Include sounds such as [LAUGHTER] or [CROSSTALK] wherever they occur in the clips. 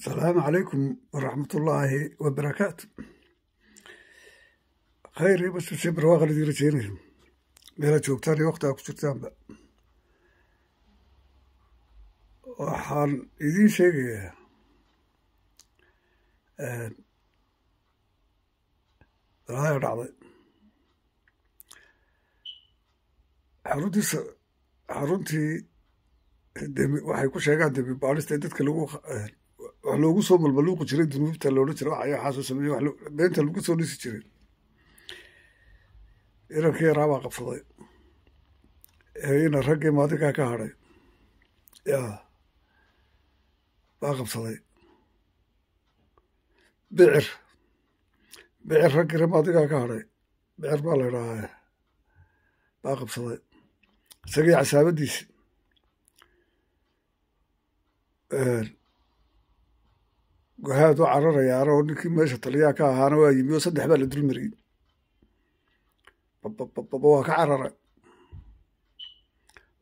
asalaamu calaykum waraxmat ullaahi wabarakaatu khayr basusebarwaaqan idiin rajeynaya meelaad joogtaan iyo wakti ku jirtaanba waxaan idiin sheegayaa dalaaya e, dhacday xaruntii xaruntii waxay ku sheegaan demi baadhista in dadka lagu e, wax loogu soo balbaluuqi jiray dunuubta loodhan jira wax ayaa xaasoo sameeye deynta lagu soo dhisi jiray inankii yaraa baa qabsaday ina raggii maadigaa ka hadhay ya baa qabsaday bicir bicir raggii maadigaa ka hadhay bicir baa la idhaahaa baa qabsaday isagii casaabadiisi gohaad u cararayaanoo ninkii meesha taliyaa ka ahaana waa yimi oo saddex baa la dulmariyey bababababa waa ka cararay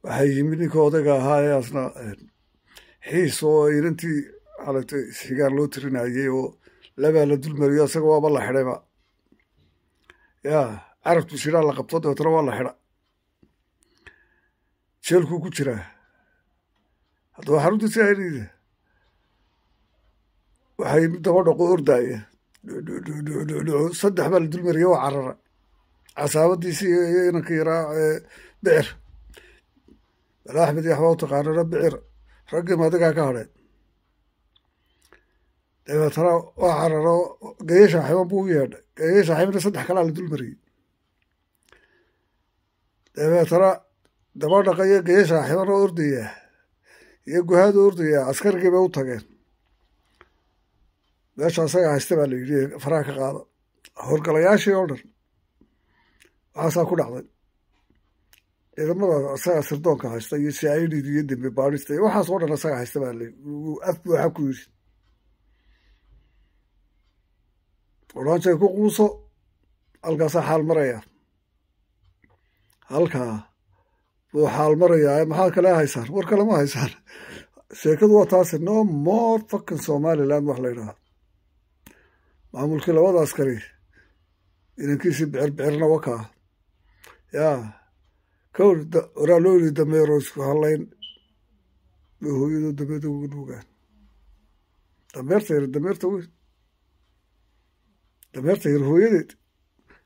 waxaa yimi ninkii odayga ahaa ee asna xiis oo inantii xalata isxigaan loo tirinayey oo labaa la dulmariyo isaga waaba la xidhayba ya carabtu shiraa la qabto dabeetana waa la xidha jeelkuu ku jiraa hadda xaruntiisa ayrida waxay dabadha ordaaya ordaaye saddex baa la dulmariya waa carara casaabadiisi iyo inanka yaraa eh, bicir bala axmed iyo waxbaa u taqaanana bicir raggiima adagaa ka hadheen dabeetana waa cararo gaye shaaxiiban buu u yeedhay gaye shaaxiibana saddex kalaa la dulmariyey dabeetana dabadhaqa iyo gaye shaaxiiban oo ordaya iyo guhaad oo ordaya bay u tageen meesha asaga haysta baa layidhi faraha ka qaada howlgalayaashii oo dhan waxaasaa ku dhacday ciidamada isaga sirdoonka haysta iyo siaidid iyo dembe baadhista iyo waxaas oo dhan asaga haysta baa af waxa ku yidhi odhaanjay ku quuso halkaasaa xaal halkaa buu xaal marayaa maxaad kale haysaan war kalema haysaan [LAUGHS] sheekadu waa taasi no more fucking somaliland wax la ydhahaa maamulkii labada askari inankiisii bicir bicirna wakaa yaa kawr waraa loo ili dameero isku hadlayn bay hooyadoo dameerta ugu dhuugaan dameerta yar dameerta weyn dameerta yar hooyadeed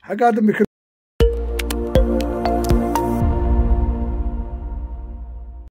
xaggaa dambi